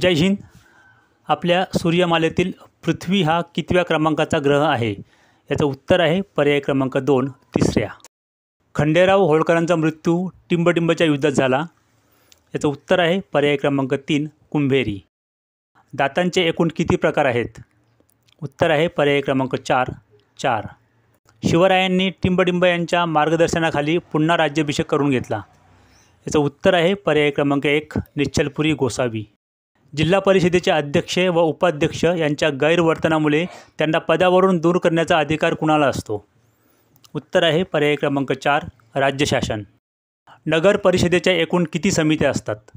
जय हिंद आपल्या सूर्यमालेतील पृथ्वी हा कितव्या क्रमांकाचा ग्रह आहे याचं उत्तर आहे पर्याय क्रमांक दोन तिसऱ्या खंडेराव होळकरांचा मृत्यू टिंबटिंबच्या युद्धात झाला याचं उत्तर आहे पर्याय क्रमांक तीन कुंभेरी दातांचे एकूण किती प्रकार आहेत उत्तर आहे पर्याय क्रमांक चार चार शिवरायांनी टिंबडिंब यांच्या मार्गदर्शनाखाली पुन्हा राज्याभिषेक करून घेतला याचं उत्तर आहे पर्याय क्रमांक एक निश्चलपुरी गोसावी जिल्हा परिषदेचे अध्यक्ष व उपाध्यक्ष यांच्या गैरवर्तनामुळे त्यांना पदावरून दूर करण्याचा अधिकार कुणाला असतो उत्तर आहे पर्याय क्रमांक चार राज्य शासन नगर परिषदेच्या एकूण किती समित्या असतात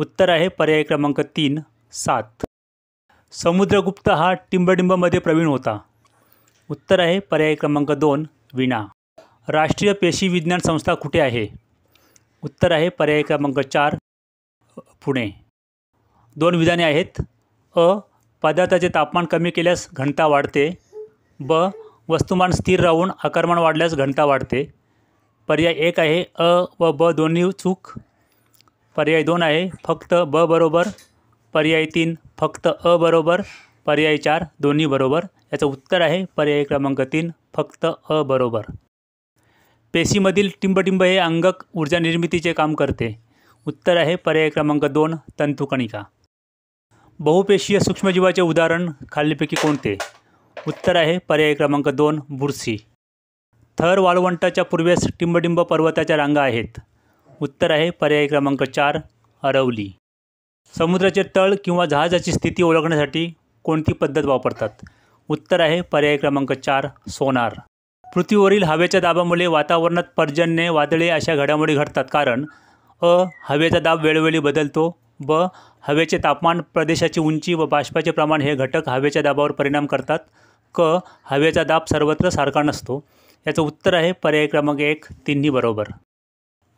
उत्तर आहे पर्याय क्रमांक तीन सात समुद्रगुप्त हा टिंबडिंबमध्ये प्रवीण होता उत्तर आहे पर्याय क्रमांक दोन विणा राष्ट्रीय पेशी विज्ञान संस्था कुठे आहे उत्तर आहे पर्याय क्रमांक चार पुणे दोन विधाने आहेत अ पदार्थाचे तापमान कमी केल्यास घनता वाढते ब वस्तुमान स्थिर राहून आकारमान वाढल्यास घनता वाढते पर्याय एक आहे अ व ब दोन्ही चूक पर्याय दोन आहे फक्त ब बरोबर पर्याय तीन फक्त अ बरोबर पर्याय चार दोन्ही बरोबर याचं उत्तर आहे पर्याय क्रमांक तीन फक्त अ बरोबर पेशीमधील टिंबटिंब हे अंगक ऊर्जा निर्मितीचे काम करते उत्तर आहे पर्याय क्रमांक दोन तंतुकणिका बहुपेशीय सूक्ष्मजीवाचे उदाहरण खालीपैकी कोणते उत्तर आहे पर्याय क्रमांक दोन बुरशी थर वाळवंटाच्या पूर्वेस टिंबडिंब पर्वताच्या रांगा आहेत उत्तर आहे पर्याय क्रमांक चार अरवली समुद्राचे तळ किंवा जहाजाची स्थिती ओळखण्यासाठी कोणती पद्धत वापरतात उत्तर आहे पर्याय क्रमांक चार सोनार पृथ्वीवरील हवेच्या दाबामुळे वातावरणात पर्जन्य वादळे अशा घडामोडी घडतात कारण अ हवेचा दाब वेळोवेळी बदलतो ब हवेचे तापमान प्रदेशाची उंची व बाष्पाचे प्रमाण हे घटक हवेच्या दाबावर परिणाम करतात क हवेचा दाब सर्वत्र सारखा नसतो याचं उत्तर आहे पर्याय क्रमांक एक तिन्ही बरोबर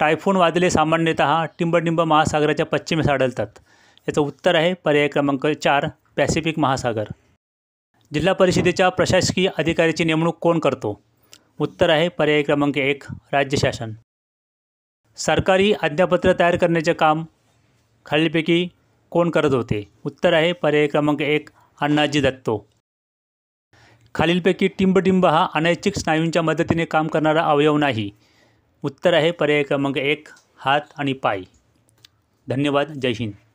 टायफोन वादले सामान्यत टिंबटिंब महासागराच्या पश्चिमेस आढळतात याचं उत्तर आहे पर्याय क्रमांक चार पॅसिफिक महासागर जिल्हा परिषदेच्या प्रशासकीय अधिकाऱ्याची नेमणूक कोण करतो उत्तर आहे पर्याय क्रमांक एक राज्य शासन सरकारी आज्ञापत्र तयार करण्याचे काम खालीलपैकी कोण करत होते उत्तर आहे पर्याय क्रमांक एक अण्णाजी दत्तो खालीलपैकी टिंबटिंब हा अनैच्छिक स्नायूंच्या मदतीने काम करणारा अवयव नाही उत्तर आहे पर्याय क्रमांक एक हात आणि पाय धन्यवाद जय हिंद